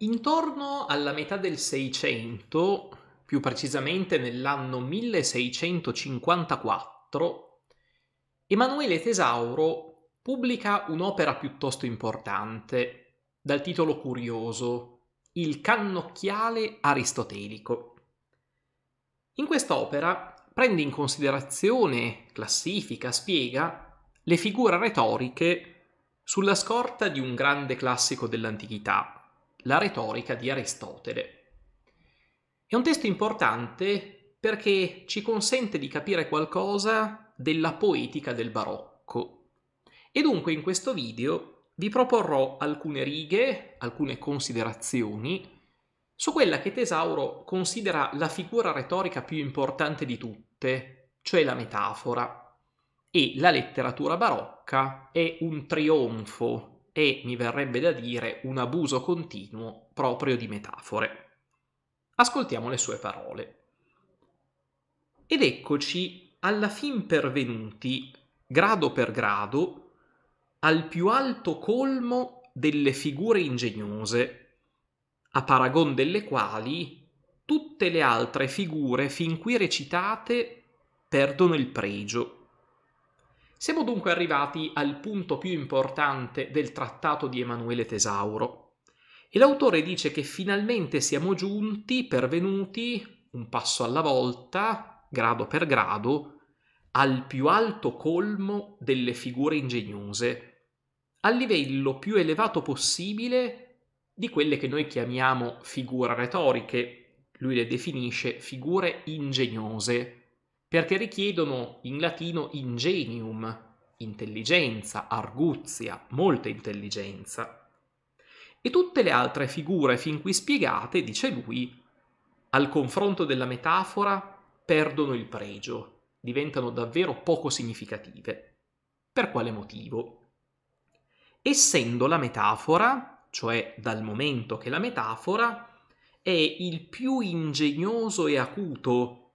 Intorno alla metà del Seicento, più precisamente nell'anno 1654, Emanuele Tesauro pubblica un'opera piuttosto importante, dal titolo curioso, Il cannocchiale aristotelico. In quest'opera prende in considerazione, classifica, spiega le figure retoriche sulla scorta di un grande classico dell'antichità, la retorica di Aristotele. È un testo importante perché ci consente di capire qualcosa della poetica del barocco. E dunque in questo video vi proporrò alcune righe, alcune considerazioni su quella che Tesauro considera la figura retorica più importante di tutte, cioè la metafora. E la letteratura barocca è un trionfo e, mi verrebbe da dire, un abuso continuo proprio di metafore. Ascoltiamo le sue parole. Ed eccoci alla fin pervenuti, grado per grado, al più alto colmo delle figure ingegnose, a paragon delle quali tutte le altre figure fin qui recitate perdono il pregio siamo dunque arrivati al punto più importante del trattato di Emanuele Tesauro. E l'autore dice che finalmente siamo giunti, pervenuti, un passo alla volta, grado per grado, al più alto colmo delle figure ingegnose, al livello più elevato possibile di quelle che noi chiamiamo figure retoriche, lui le definisce figure ingegnose, perché richiedono in latino ingenium, intelligenza, arguzia, molta intelligenza. E tutte le altre figure fin qui spiegate, dice lui, al confronto della metafora perdono il pregio, diventano davvero poco significative. Per quale motivo? Essendo la metafora, cioè dal momento che la metafora è il più ingegnoso e acuto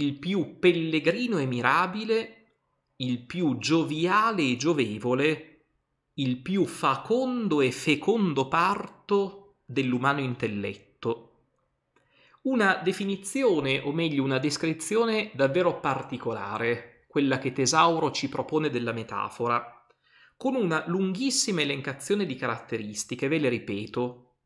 il più pellegrino e mirabile, il più gioviale e giovevole, il più facondo e fecondo parto dell'umano intelletto. Una definizione, o meglio una descrizione davvero particolare, quella che Tesauro ci propone della metafora, con una lunghissima elencazione di caratteristiche, ve le ripeto.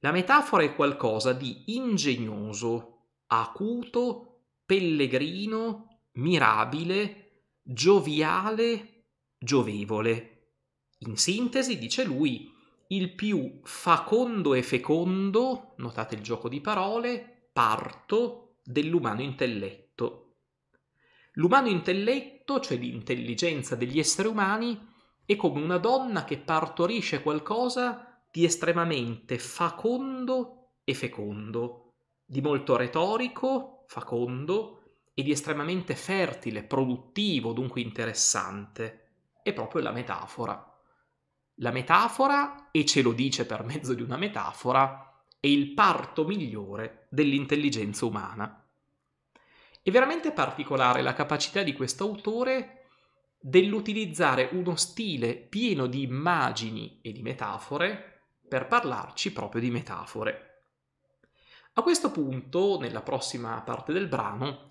La metafora è qualcosa di ingegnoso, acuto, pellegrino, mirabile, gioviale, giovevole. In sintesi, dice lui, il più facondo e fecondo, notate il gioco di parole, parto dell'umano intelletto. L'umano intelletto, cioè l'intelligenza degli esseri umani, è come una donna che partorisce qualcosa di estremamente facondo e fecondo, di molto retorico, facondo e di estremamente fertile, produttivo, dunque interessante, è proprio la metafora. La metafora, e ce lo dice per mezzo di una metafora, è il parto migliore dell'intelligenza umana. È veramente particolare la capacità di questo autore dell'utilizzare uno stile pieno di immagini e di metafore per parlarci proprio di metafore. A questo punto, nella prossima parte del brano,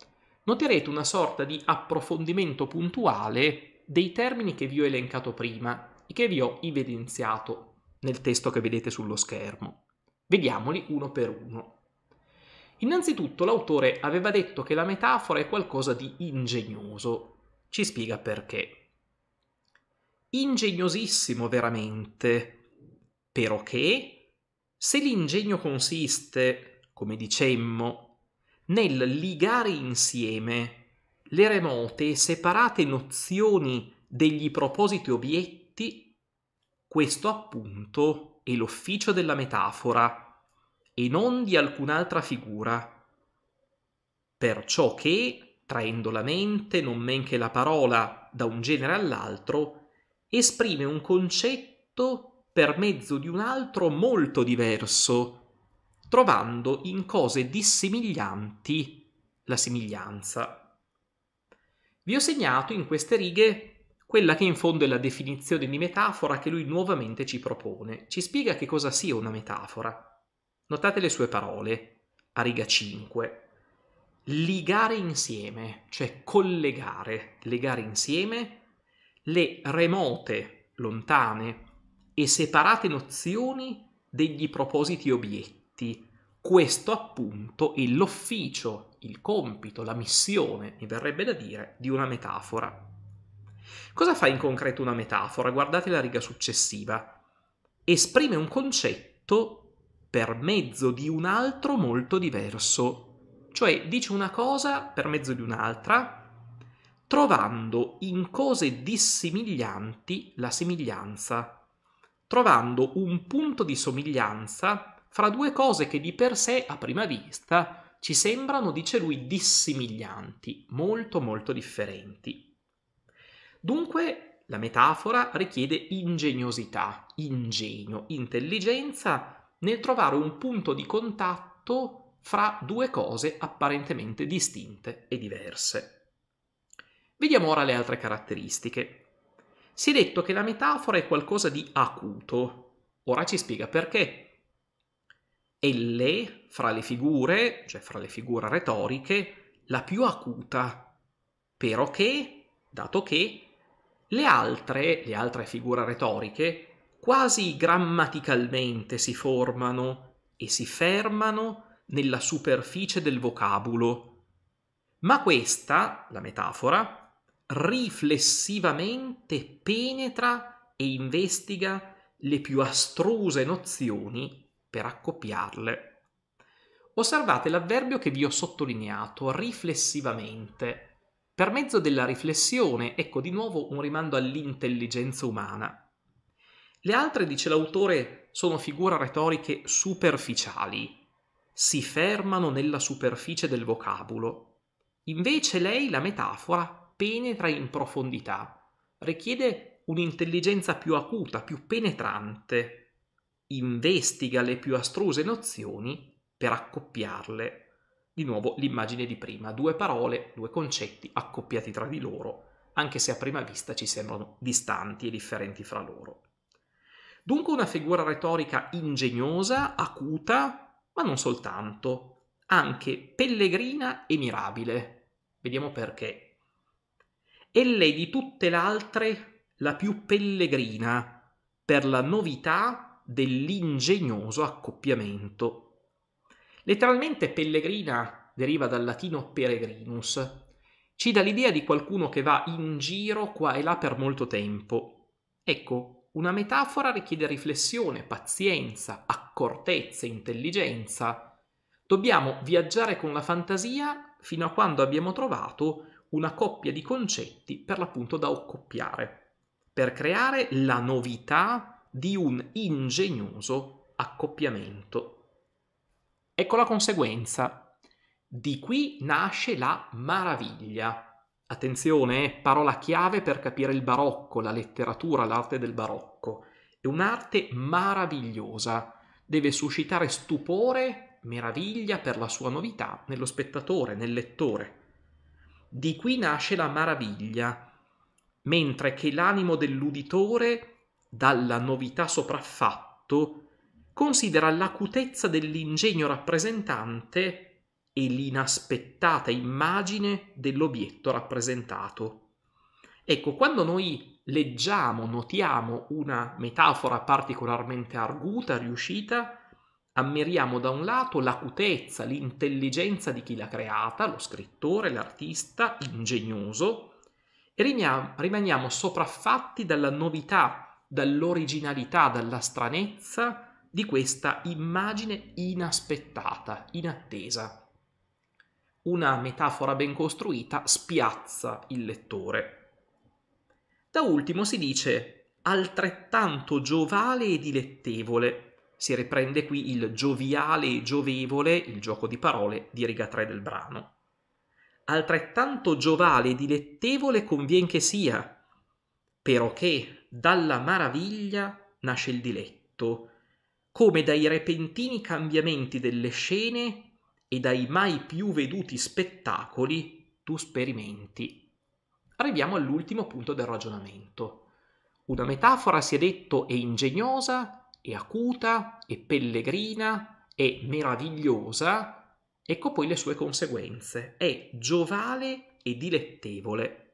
noterete una sorta di approfondimento puntuale dei termini che vi ho elencato prima e che vi ho evidenziato nel testo che vedete sullo schermo. Vediamoli uno per uno. Innanzitutto l'autore aveva detto che la metafora è qualcosa di ingegnoso. Ci spiega perché. Ingegnosissimo veramente, però che se l'ingegno consiste come dicemmo, nel ligare insieme le remote e separate nozioni degli propositi obietti, questo appunto è l'ufficio della metafora e non di alcun'altra figura. Perciò che, traendo la mente, non men che la parola, da un genere all'altro, esprime un concetto per mezzo di un altro molto diverso, trovando in cose dissimiglianti la simiglianza. Vi ho segnato in queste righe quella che in fondo è la definizione di metafora che lui nuovamente ci propone. Ci spiega che cosa sia una metafora. Notate le sue parole a riga 5. Ligare insieme, cioè collegare, legare insieme le remote, lontane e separate nozioni degli propositi obietti diritti. Questo appunto è l'ufficio, il compito, la missione, mi verrebbe da dire, di una metafora. Cosa fa in concreto una metafora? Guardate la riga successiva. Esprime un concetto per mezzo di un altro molto diverso. Cioè dice una cosa per mezzo di un'altra, trovando in cose dissimiglianti la simiglianza, trovando un punto di somiglianza fra due cose che di per sé, a prima vista, ci sembrano, dice lui, dissimiglianti, molto molto differenti. Dunque, la metafora richiede ingegnosità, ingegno, intelligenza nel trovare un punto di contatto fra due cose apparentemente distinte e diverse. Vediamo ora le altre caratteristiche. Si è detto che la metafora è qualcosa di acuto. Ora ci spiega perché elle, fra le figure, cioè fra le figure retoriche, la più acuta, però che, dato che, le altre, le altre figure retoriche, quasi grammaticalmente si formano e si fermano nella superficie del vocabolo, ma questa, la metafora, riflessivamente penetra e investiga le più astruse nozioni per accoppiarle. Osservate l'avverbio che vi ho sottolineato, riflessivamente. Per mezzo della riflessione, ecco di nuovo un rimando all'intelligenza umana. Le altre, dice l'autore, sono figure retoriche superficiali, si fermano nella superficie del vocabolo. Invece lei, la metafora, penetra in profondità, richiede un'intelligenza più acuta, più penetrante, investiga le più astruse nozioni per accoppiarle. Di nuovo l'immagine di prima, due parole, due concetti accoppiati tra di loro, anche se a prima vista ci sembrano distanti e differenti fra loro. Dunque una figura retorica ingegnosa, acuta, ma non soltanto, anche pellegrina e mirabile. Vediamo perché. E lei di tutte le altre la più pellegrina per la novità dell'ingegnoso accoppiamento. Letteralmente pellegrina deriva dal latino peregrinus. Ci dà l'idea di qualcuno che va in giro qua e là per molto tempo. Ecco, una metafora richiede riflessione, pazienza, accortezza, intelligenza. Dobbiamo viaggiare con la fantasia fino a quando abbiamo trovato una coppia di concetti per l'appunto da accoppiare, per creare la novità di un ingegnoso accoppiamento. Ecco la conseguenza. Di qui nasce la maraviglia. Attenzione, eh, parola chiave per capire il barocco, la letteratura, l'arte del barocco. È un'arte meravigliosa. Deve suscitare stupore, meraviglia per la sua novità nello spettatore, nel lettore. Di qui nasce la maraviglia, mentre che l'animo dell'uditore dalla novità sopraffatto, considera l'acutezza dell'ingegno rappresentante e l'inaspettata immagine dell'obietto rappresentato. Ecco, quando noi leggiamo, notiamo una metafora particolarmente arguta, riuscita, ammiriamo da un lato l'acutezza, l'intelligenza di chi l'ha creata, lo scrittore, l'artista, ingegnoso, e rimaniamo sopraffatti dalla novità dall'originalità, dalla stranezza di questa immagine inaspettata, inattesa. Una metafora ben costruita spiazza il lettore. Da ultimo si dice altrettanto giovale e dilettevole. Si riprende qui il gioviale e giovevole, il gioco di parole di riga 3 del brano. Altrettanto giovale e dilettevole convien che sia, però che dalla maraviglia nasce il diletto, come dai repentini cambiamenti delle scene e dai mai più veduti spettacoli tu sperimenti. Arriviamo all'ultimo punto del ragionamento. Una metafora si è detto è ingegnosa, è acuta, è pellegrina, è meravigliosa, ecco poi le sue conseguenze, è giovale e dilettevole.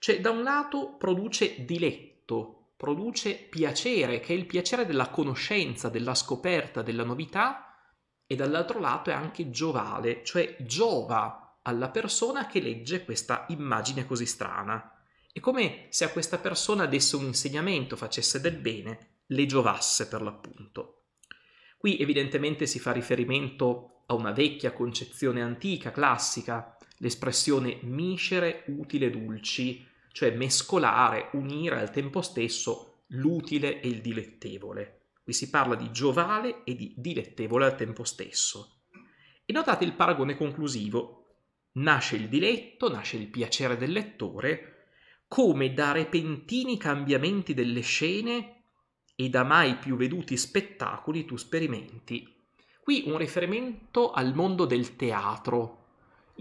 Cioè, da un lato produce diletto, produce piacere, che è il piacere della conoscenza, della scoperta, della novità, e dall'altro lato è anche giovale, cioè giova alla persona che legge questa immagine così strana. È come se a questa persona desse un insegnamento, facesse del bene, le giovasse per l'appunto. Qui evidentemente si fa riferimento a una vecchia concezione antica, classica, l'espressione miscere, utile, dulci, cioè mescolare, unire al tempo stesso l'utile e il dilettevole. Qui si parla di giovale e di dilettevole al tempo stesso. E notate il paragone conclusivo. Nasce il diletto, nasce il piacere del lettore, come da repentini cambiamenti delle scene e da mai più veduti spettacoli tu sperimenti. Qui un riferimento al mondo del teatro,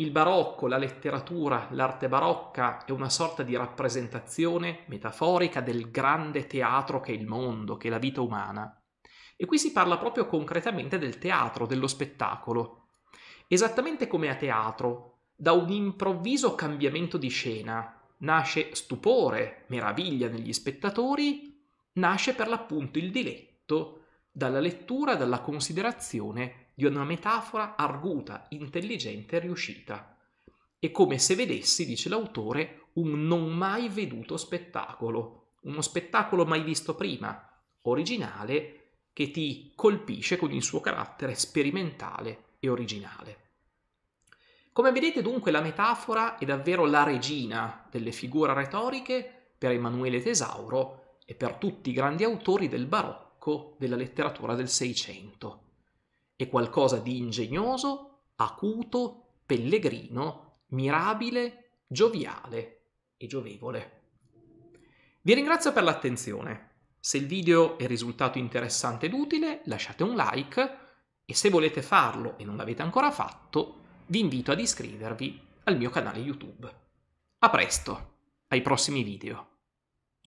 il barocco, la letteratura, l'arte barocca è una sorta di rappresentazione metaforica del grande teatro che è il mondo, che è la vita umana. E qui si parla proprio concretamente del teatro, dello spettacolo. Esattamente come a teatro, da un improvviso cambiamento di scena nasce stupore, meraviglia negli spettatori, nasce per l'appunto il diletto dalla lettura, dalla considerazione di una metafora arguta, intelligente e riuscita. È come se vedessi, dice l'autore, un non mai veduto spettacolo, uno spettacolo mai visto prima, originale, che ti colpisce con il suo carattere sperimentale e originale. Come vedete dunque la metafora è davvero la regina delle figure retoriche per Emanuele Tesauro e per tutti i grandi autori del barocco della letteratura del Seicento è qualcosa di ingegnoso, acuto, pellegrino, mirabile, gioviale e giovevole. Vi ringrazio per l'attenzione. Se il video è risultato interessante ed utile, lasciate un like e se volete farlo e non l'avete ancora fatto, vi invito ad iscrivervi al mio canale YouTube. A presto, ai prossimi video.